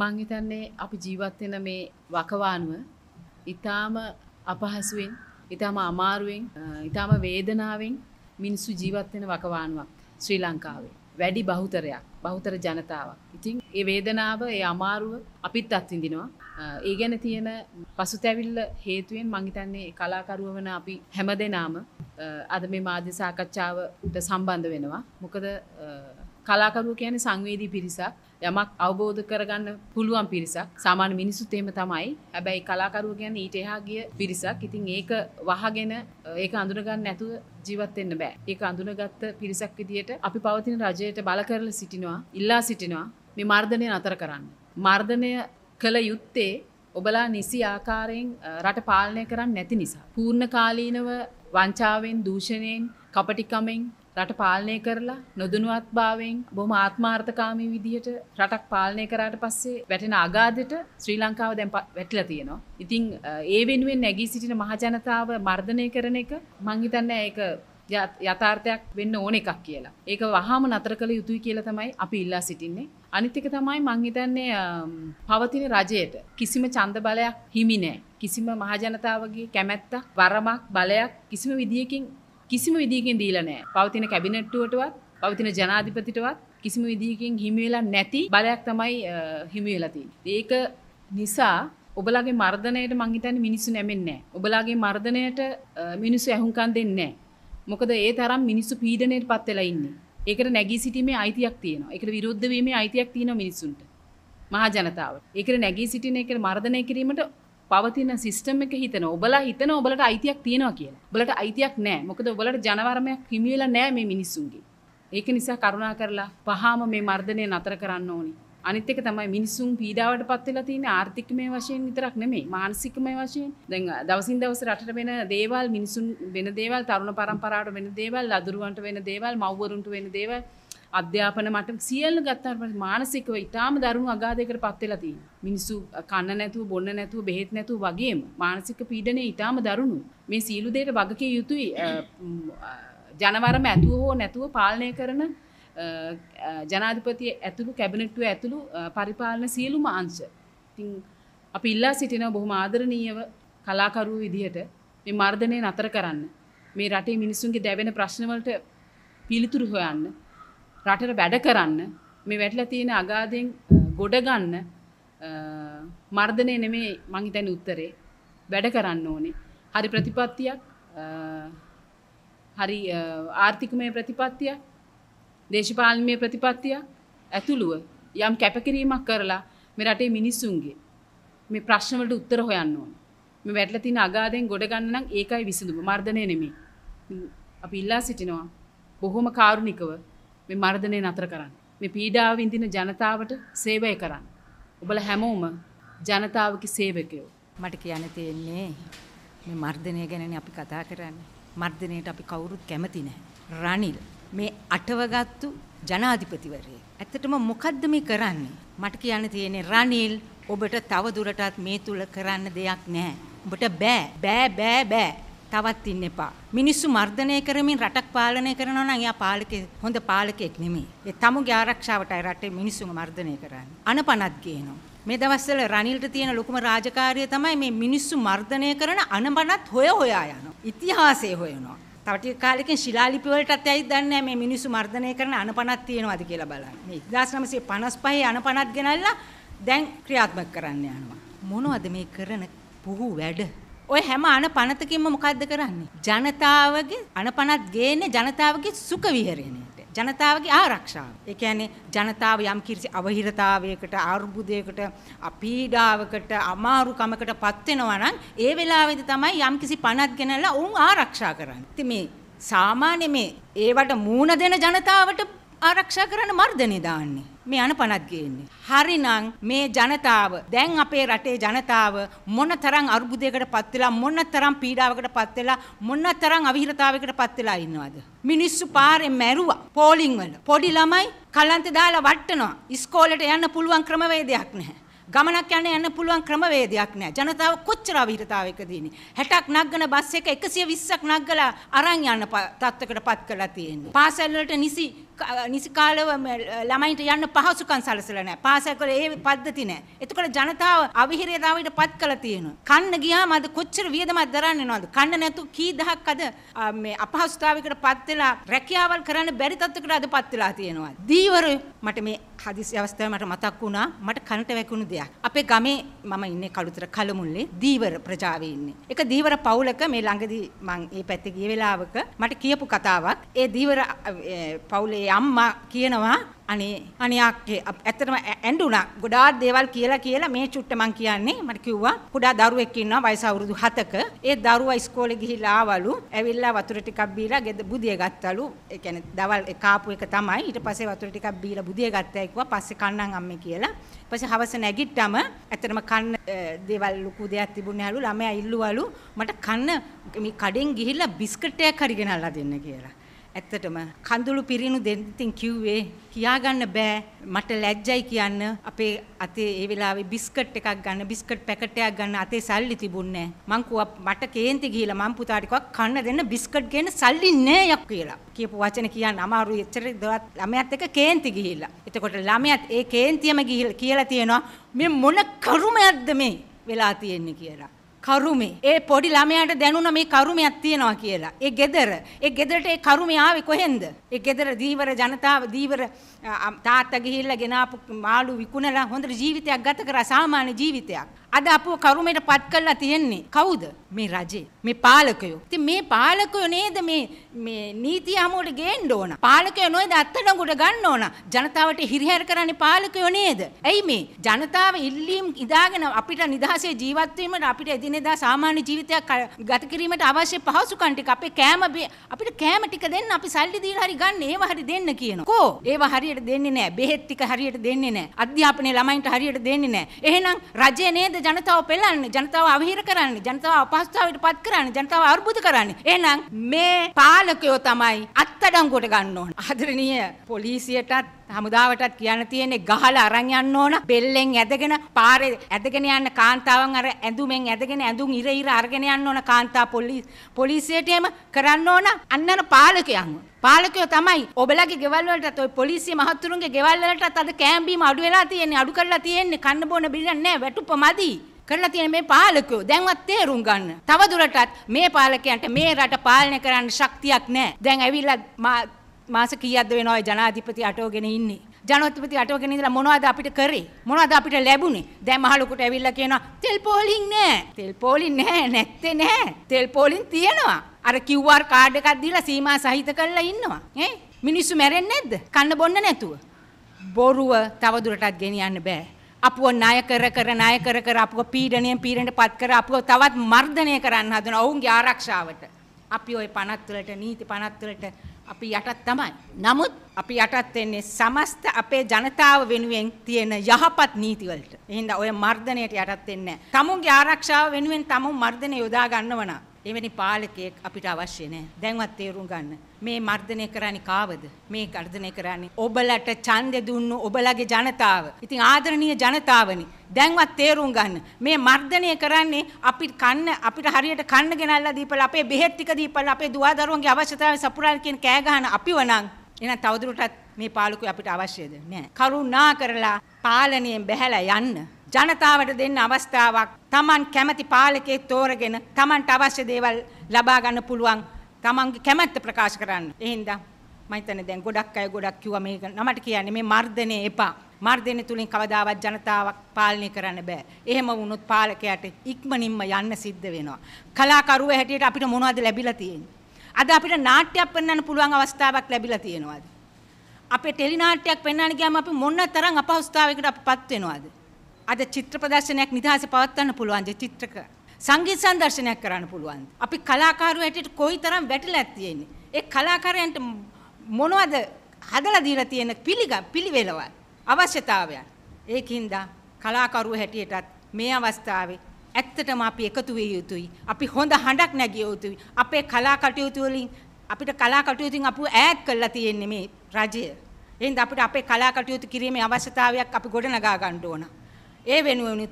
මං හිතන්නේ අපි ජීවත් වෙන මේ වකවානුව ඊටාම අපහසුවෙන් ඊටාම අමාරුවෙන් ඊටාම වේදනාවෙන් මිනිස්සු ජීවත් වෙන වකවානුවක් ශ්‍රී ලංකාවේ වැඩි බහුතරයක් බහුතර ජනතාවක්. ඉතින් ඒ වේදනාව ඒ අමාරුව අපිත් අත්විඳිනවා. ඒ ගැන තියෙන පසුතැවිල්ල හේතුවෙන් මං හිතන්නේ කලාකරුව වෙන අපි හැමදෙනාම අද මේ මාධ්‍ය සාකච්ඡාවට සම්බන්ධ වෙනවා. මොකද කලාකරුව කියන සංවේදී පිරිසක් යමක් අවබෝධ කරගන්න පුළුවන් පිරිසක් සාමාන්‍ය මිනිසුත් එහෙම තමයි. හැබැයි කලාකරුව කියන්නේ ඊට එහා ගිය පිරිසක්. ඉතින් ඒක වහගෙන ඒක අඳුනගන්න නැතුව ජීවත් වෙන්න බෑ. ඒක අඳුනගත්ත පිරිසක් විදියට අපි පවතින රජයට බල කරලා සිටිනවා, ඉල්ලා සිටිනවා මේ මර්ධනය නතර කරන්න. මර්ධනය කළ යුත්තේ ඔබලා නිසි ආකාරයෙන් රට පාලනය කරන්න නැති නිසා. පූර්ණ කාලීනව වංචාවෙන් දූෂණයෙන් කපටිකමෙන් රට පාලනය කරලා නොදනුවත් භාවෙන් බොම ආත්මාර්ථකාමී විදිහට රටක් පාලනය කරාට පස්සේ වැටෙන අගාදට ශ්‍රී ලංකාව දැන් වැටිලා තියෙනවා. ඉතින් ඒ වෙනුවෙන් නැගී සිටින මහජනතාව මර්ධනය කරන එක මං හිතන්නේ ඒක යථාර්ථයක් වෙන්න ඕන එකක් කියලා. ඒක වහාම නතර කළ යුතුයි කියලා තමයි අපි ඉල්ලා සිටින්නේ. අනිත් එක තමයි මං හිතන්නේ පවතින රජයට කිසිම ඡන්ද බලයක් හිමි නැහැ. කිසිම මහජනතාවගේ කැමැත්ත, වරමක්, බලයක් කිසිම විදියකින් කිසිම විදිකින් දීලා නෑ පවතින කැබිනට්ටුවටවත් පවතින ජනාධිපතිටවත් කිසිම විදිකින් හිමිවෙලා නැති බලයක් තමයි හිමිවෙලති. ඒක නිසා ඔබලාගේ මර්ධනයට මංහිතන් මිනිස්සු නැමෙන්නේ ඔබලාගේ මර්ධනයට මිනිස්සු ඇහුන්කන් දෙන්නේ. මොකද ඒ තරම් මිනිස්සු පීඩනයට පත්වෙලා ඉන්න. ඒකට නැගී සිටීමේ අයිතියක් තියෙන එක විරුද්ධවීමේ අයිතියක් තියෙන මිනිසුන්ට මහා ජනතාව. ඒකට නැගී සිටින එක මර්ධනය කිරීමට පවතින සිිස්ටම එක හිතන ඔබලා හිතන ඔබලට අයිතියක් තියෙනවා කියලා බලට අයිතියක් නෑ මොකද ඔබලට ජනවරමයක් හිමියලා නෑ මේ මිනිස්සුන්ගේ ඒක නිසා කරුණා කරලා පහාම මේ මර්ධනය නතර කරන්න ඕනි අනිත්තක තමයි මිනිසුන් පීඩාවට පත්වෙලා තියෙන ආර්ථිකමය වශයෙන් විතරක් නෙමේ මානසිකමය වශයෙන් දැන් දවසින් දවස රටට වෙන දේවල් මිනිසුන් වෙන දේවල් තරුණ පරම්පරාවට වෙන දේවල් අදුරුවන්ට වෙන දේවල් මව්වරුන්ට වෙන දේවල් අධ්‍යාපන මට සියල්ල ගත්තාට මානසිකව ඉතාම දරුණු අගාධයකට පත් වෙලා තියෙනවා. මිනිස්සු කන්න නැතුව බොන්න නැතුව බෙහෙත් නැතුව වගේම මානසික පීඩනය ඉතාම දරුණු. මේ සීලු දෙයට වගකිය යුතුයි ජනවරම ඇතුව හෝ නැතුව පාලනය කරන ජනාධිපතිය ඇතුළු කැබිනට්ටුව ඇතුළු පරිපාලන සියලුම අංශ. ඉතින් අපි ඉල්ලා සිටින බොහොම ආදරණීයව කලාකරුවෝ විදිහට මේ මර්ධනය නතර කරන්න. මේ රටේ මිනිසුන්ගේ දැවෙන ප්‍රශ්නවලට පිළිතුරු හොයන්න රටට වැඩ කරන්න මේ වැටල තියෙන අගාදෙන් ගොඩගන්න මර්ධනය නෙමේ මංහිතැන උත්තරේ වැඩ කරන්න ඕනේ හරි ප්‍රතිපත්තියක් හරි ආර්ථිකමය ප්‍රතිපත්තිය දේශපාලනමය ප්‍රතිපත්තිය ඇතුළුව යම් කැපකිරීමක් කරලා මේ රටේ මිනිස්සුන්ගේ මේ ප්‍රශ්නවලට උත්තර හොයන්න ඕන මේ වැටල තින අගාදෙන් ගොඩගන්න නම් ඒකයි විසඳුම මර්ධනය නෙමේ අපි ඉල්ලා සිටිනවා බොහොම කාරුණිකව මේ මර්ධනය නතර කරන්න. මේ පීඩාව ඉඳින ජනතාවට සේවය කරන්න. ඔබල හැමෝම ජනතාවකි සේවකයෝ. මට කියන්න තියෙන්නේ මේ මර්ධනය ගැනන අපි කතා කරන්න. මර්ධනයට අපි කවුරුත් කැමති නෑ. රනිල් මේ අටවගත්තු ජනාධිපතිවරේ. ඇත්තටම මොකද්ද මේ කරන්නේ. මට කියන්න තියෙන්නේ රනිල් ඔබට තවදුරටත් මේ තුළ කරන්න දෙයක් නෑ. ඔබට බෑ බෑ බෑ බෑ තවත් ඉන්න එපා. මිනිස්සු මර්ධනය කරමින් රටක් පාලනය කරනවා නම් එයා පාලකේ හොඳ පාලකෙක් නෙමෙයි. ඒ තමුගේ ආරක්ෂාවටයි රටේ මිනිස්සුන් මර්ධනය කරන්නේ. අනපනත් ගේනවා. මේ දවස්වල රනිල්ට තියෙන ලොකුම රාජකාරිය තමයි මේ මිනිස්සු මර්ධනය කරන අනබනත් හොය හොයා යනවා. ඉතිහාසය හොයනවා. තව ටික කාලෙකින් ශිලාලිපි වලටත් ඇයි දන්නේ මේ මිනිස්සු මර්ධනය කරන අනපනක් තියෙනවද කියලා බලන්න. මේ 1955 අනපනක් ගෙනල්ලා දැන් ක්‍රියාත්මක කරන්න යනවා. මොනවද මේ කරන පුහු වැඩ? ඔය හැම අනපනතකින්ම මොකද්ද කරන්නේ? ජනතාවගේ අනපනත් ගේන්නේ ජනතාවගේ සුඛ විහරණයට. ජනතාවගේ ආරක්ෂාව. ඒ කියන්නේ ජනතාව යම් කිසි අවහිරතාවයකට, අර්බුදයකට, අපීඩාවකට, අමාරුකමකට පත් වෙනවා නම් ඒ වෙලාවේදී තමයි යම් කිසි පනත් ගෙනලා උන් ආරක්ෂා කරන්නේ. ඉතින් මේ සාමාන්‍ය මේ ඒවට මූණ දෙන ජනතාවට ආරක්ෂා කරන මර්ධනේ දාන්නේ. මේ අනපනත් ගේන්නේ. හරිනම් මේ ජනතාව දැන් අපේ රටේ ජනතාව මොනතරම් අරුබුදයකට පත් වෙලා මොනතරම් පීඩාවකට පත් වෙලා මොනතරම් අවිහිරතාවයකට පත් වෙලා ඉන්නවද? මිනිස්සු පාරේ මැරුවා පෝලිං වල. පොඩි ළමයි කලන්ත දාලා වට්ටනවා. ඉස්කෝලේට යන්න පුළුවන් ක්‍රමවේදයක් නැහැ. ගමනක් යන යන්න පුළුවන් ක්‍රමවේදයක් නෑ. ජනතාව කොච්චර අවිහිතතාවයකද ඉන්නේ. 60ක් නගන බස් එක 120ක් නගලා අරන් යන තත්ත්වයකට පත් කරලා තියෙන්නේ. පාසල් වලට නිසි නිසි කාලව ළමයින්ට යන්න පහසුකම් සලසලා නැහැ. පාසල් වල ඒ පද්ධති නැහැ. එතකොට ජනතාව අවිහිරතාවයට පත් කළා තියෙනවා. කන්න ගියාම අද කොච්චර වියදමක් දරන්න වෙනවද? කන්න නැතු කී දහක් අද මේ අපහසුතාවයකට පත් වෙලා රැකියාවල් කරන්න බැරි තත්ත්වයකට අද පත් වෙලා තියෙනවා. දීවර මට මේ හදිසි අවස්ථාවේ මට මතක් වුණා මට කනට වැකුණු දෙයක්. අපේ ගමේ මම ඉන්නේ කළුතර කලමුල්ලේ දීවර ප්‍රජාවේ ඉන්නේ. එක දීවර පවුලක මේ ළඟදී මං ඒ පැත්තේ ගිය වෙලාවක මට කියපු කතාවක්. ඒ දීවර පවුලේ ඒ අම්මා කියනවා අනේ අනේ අක්කේ ඇත්තටම ඇඬුණා. ගොඩාක් දේවල් කියලා කියලා මේ චුට්ට මං කියන්නේ මට කිව්වා කුඩා දරුවෙක් ඉන්නවා වයස අවුරුදු 7ක. ඒ දරුවා ඉස්කෝලේ ගිහිල්ලා ආවලු. ඇවිල්ලා වතුර ටිකක් බීලා ගෙද බුදිය ගත්තලු. ඒ කියන්නේ දවල් කාපු එක තමයි. ඊට පස්සේ වතුර ටිකක් බීලා බුදිය ගත්තා කිව්වා. පස්සේ කන්නම් අම්මේ කියලා. පස්සේ හවස නැගිට්ටම ඇත්තටම කන්න දේවල් ලুকু දෙයක් තිබුණේ නැහැලු. ළමයා ඉල්ලුවලු මට කන්න මේ කඩෙන් ගිහිල්ලා බිස්කට් එකක් හරි ගෙනල්ලා දෙන්න කියලා. ඇත්තටම කඳුළු පිරිණු දෙන්තින් කිව්වේ කියාගන්න බෑ මට ලැජ්ජයි කියන්න අපේ අතේ ඒ වෙලාවේ බිස්කට් එකක් ගන්න බිස්කට් පැකටයක් ගන්න අතේ සල්ලි තිබුණේ මං කිව්වා මට කේන්ති ගිහිලා මං පුතාට කිව්වා කන්න දෙන්න බිස්කට් ගේන්න සල්ලි නෑ යක් කියලා කියපු වචන කියන්න අමාරුයි එච්චර දවත් ළමයාත් එක කේන්ති ගිහිලා එතකොට ළමයාත් ඒ කේන්තියම ගිහිලා කියලා තියෙනවා මේ මොන කරුමයක්ද මේ වෙලා තියෙන්නේ කියලා කරුමේ. ඒ පොඩි ළමයාට දැනුණ මේ කරුමයක් තියෙනවා කියලා. ඒ ගෙදර. ඒ ගෙදරට ඒ කරුමේ ආවේ කොහෙන්ද? ඒ ගෙදර දීවර ජනතාව දීවර තාත්තා ගිහිල්ලා ගෙනාපු මාළු විකුණලා හොඳට ජීවිතයක් ගත කරා සාමාන්‍ය ජීවිතයක්. අද අපව කරුමෙට පත් කරලා තියෙන්නේ කවුද මේ රජේ මේ පාලකයෝ ඉතින් මේ පාලකයෝ නේද මේ මේ නීතිය හමුවට ගේන්න ඕන පාලකයෝ නේද අත්අඩංගුවට ගන්න ඕන ජනතාවට හිරිහැර කරන්නේ පාලකයෝ නේද ඇයි මේ ජනතාව ඉල්ලීම් ඉදාගෙන අපිට නිදහසේ ජීවත් වීමට අපිට එදිනෙදා සාමාන්‍ය ජීවිතයක් ගත කිරීමට අවශ්‍ය පහසුකම් ටික අපේ කෑම අපිට කෑම ටික දෙන්න අපි සල්ලි දීලා හරි ගන්න ඒව හරි දෙන්න කියනවා කෝ ඒව හරියට දෙන්නේ නැහැ බෙහෙත් ටික හරියට දෙන්නේ නැහැ අධ්‍යාපනයේ ළමයින්ට හරියට දෙන්නේ නැහැ එහෙනම් රජය නේද ජනතාව පෙළන්නේ ජනතාව අවහිර කරන්නේ ජනතාව අපහසුතාවයට පත් කරන්නේ ජනතාව අර්බුද කරන්නේ එහෙනම් මේ පාලකයෝ තමයි අත්අඩංගුවට ගන්න ඕන ආදරණීය පොලිසියටත් හමුදාවටත් කියන්න තියෙන්නේ ගහලා අරන් යන්න ඕන බෙල්ලෙන් ඇදගෙන පාරේ ඇදගෙන යන්න කාන්තාවන් අර ඇඳුමෙන් ඇදගෙන ඇඳුම් ඉර ඉර අරගෙන යන්න ඕන කාන්තා පොලිසියට එම කරන්න ඕන අන්නර පාලකයන්ව පාලකයෝ තමයි ඔබලගේ ගෙවල් වලටත් ඔය පොලිසිය මහතුරුන්ගේ ගෙවල් වලටත් අද කෑම් බීම අඩු වෙලා තියෙන්නේ අඩු කරලා තියෙන්නේ කන්න බොන බිල්ලක් නැහැ වැටුපමදි කරලා තියෙන මේ පාලකයෝ දැන්වත් තේරුම් ගන්න. තව දුරටත් මේ පාලකයන්ට මේ රට පාලනය කරන්න ශක්තියක් නැහැ. දැන් ඇවිල්ලා මාස කීයක්ද වෙනවයි ජනාධිපති අටවගෙන ඉන්නේ. ජනෝත්පති අටවගෙන ඉඳලා මොනවද අපිට කරේ මොනවද අපිට ලැබුණේ දැන් මහලොකුට ඇවිල්ලා කියනවා තෙල් පෝලින් නෑ තෙල් පෝලින් නෑ නැත්තේ නෑ තෙල් පෝලින් තියෙනවා අර QR කාඩ් එකක් දීලා සීමා සහිත කරලා ඉන්නවා. ඈ මිනිස්සු මැරෙන්නේ නැද්ද? කන්න බොන්න නැතුව. බොරුව තවදුරටත් ගෙනියන්න බෑ. අපුව ණය කර කර ණය කර කර අපුව පීඩණයෙන් පීඩණයට පත් කර අපුව තවත් මර්ධනය කරන්න හදන ඔවුන්ගේ ආරක්ෂාවට. අපි ওই 50 වලට නීති 50 වලට අපි යටත් තමයි. නමුත් අපි යටත් වෙන්නේ සමස්ත අපේ ජනතාව වෙනුවෙන් තියෙන යහපත් නීති වලට. එහෙනම් ඔය මර්ධනයට යටත් වෙන්නේ නැහැ. තමුන්ගේ ආරක්ෂාව වෙනුවෙන් තමුන් මර්ධනය යොදා ගන්නව නම් එවැනි පාලකයෙක් අපිට අවශ්‍ය නෑ. දැන්වත් තේරුම් ගන්න. මේ මර්ධනය කරන්නේ කාවද? මේ ගර්ධනය කරන්නේ ඔබලට ඡන්දෙ දුන්නු ඔබලගේ ජනතාව. ඉතින් ආදරණීය ජනතාවනි, දැන්වත් තේරුම් ගන්න. මේ මර්ධනය කරන්නේ අපි කන්න අපිට හරියට කන්න ගෙනල්ලා දීපලා අපේ බෙහෙත් ටික දීපලා අපේ දුවා දරුවන්ගේ අවශ්‍යතාවය සපුරාල් කියන කෑ ගහන අපිව නම් එහෙනම් තවදුරටත් මේ පාලකෝ අපිට අවශ්‍යද? නෑ. කරුණා කරලා පාලනයෙන් බැහැලා යන්න. ජනතාවට දෙන්න අවස්ථාවක් Taman කැමති පාලකයෙක් තෝරගෙන Tamanට අවශ්‍ය දේවල් ලබා ගන්න පුළුවන් Tamanගේ කැමැත්ත ප්‍රකාශ කරන්න. එහෙනම් මම හිතන්නේ දැන් ගොඩක් අය ගොඩක් කිව්වා මේක නමට කියන්නේ මේ මර්ධනය එපා. මර්ධනය තුලින් කවදාවත් ජනතාවක් පාලනය කරන්න බෑ. එහෙම වුණොත් පාලකයාට ඉක්මනින්ම යන්න සිද්ධ වෙනවා. කලාකරුව හැටියට අපිට මොනවද ලැබිලා තියෙන්නේ? අද අපිට නාට්‍යයක් පෙන්වන්න පුළුවන් අවස්ථාවක් ලැබිලා තියෙනවාද? අපේ ටෙලි නාට්‍යයක් පෙන්වන්න ගියාම අපි මොන තරම් අපහසුතාවයකට අපිපත් වෙනවද? අද චිත්‍ර ප්‍රදර්ශනයක් නිදහසේ පවත්වන්න පුළුවන්ද චිත්‍රක? සංගීත සංදර්ශනයක් කරන්න පුළුවන්ද? අපි කලාකරුවෝ හැටියට කොයිතරම් වැටලක් තියෙන්නේ? ඒ කලාකරයන්ට මොනවද හදලා දීලා තියෙන පිළිගම් පිළිවෙලවල් අවශ්‍යතාවයන්. ඒකින්ද කලාකරුවෝ හැටියටත් මේ අවස්ථාවේ ඇත්තටම අපි එකතු විය යුතුයි. අපි හොඳ හඬක් නැගිය යුතුයි. අපේ කලා කටයුතු වලින් අපිට කලා කටයුතුන් අපු ඈඩ් කරලා තියෙන්නේ මේ රජය. එහෙනම් අපිට අපේ කලා කටයුතු කිරීමේ අවශ්‍යතාවයක් අපි ගොඩනගා ගන්න ඕන. ඒ වෙනුවෙනුත්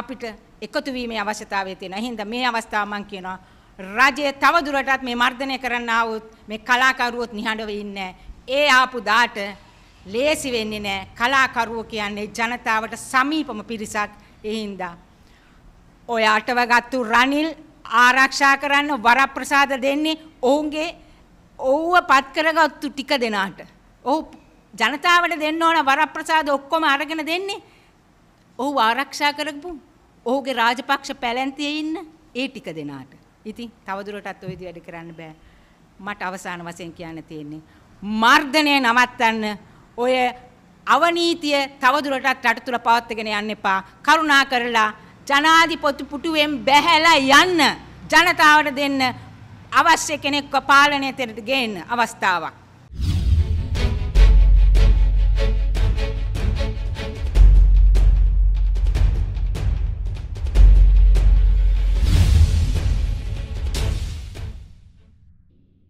අපිට එකතු වීමේ අවශ්‍යතාවය තියෙනවා. එහෙනම් මේ අවස්ථාව මම කියනවා රජය තවදුරටත් මේ මර්ධනය කරන්න આવුත් මේ කලාකරුවොත් නිහඬව ඉන්නේ ඒ ආපු දාට ලේසි වෙන්නේ නැහැ. කලාකරුවෝ කියන්නේ ජනතාවට සමීපම පිරිසක්. එහෙනම් ඔය අටවගත්තු රනිල් ආරක්ෂා කරන්න වරප්‍රසාද දෙන්නේ ඔවුන්ගේ ඔව්ව පත් කරගත්තු ටික දෙනාට. ඔව් ජනතාවට දෙන්න ඕන වරප්‍රසාද ඔක්කොම අරගෙන දෙන්නේ ඔහු ආරක්ෂා කරගපු ඔහුගේ රාජපක්ෂ පැලැන්තියේ ඉන්න ඒ ටික දෙනාට. ඉතින් තවදුරටත් ওই වැඩ කරන්න බෑ. මට අවසාන වශයෙන් කියන්න තියෙන්නේ මර්ධනය නවත්තන්න ඔය අවනීතිය තවදුරටත් රට තුල පවත්වාගෙන යන්න එපා. කරුණා කරලා ජනාධිපති පුටුවෙන් බැහැලා යන්න ජනතාවට දෙන්න අවශ්‍ය කෙනෙක්ව පාලනය දෙන්න අවස්ථාවක්.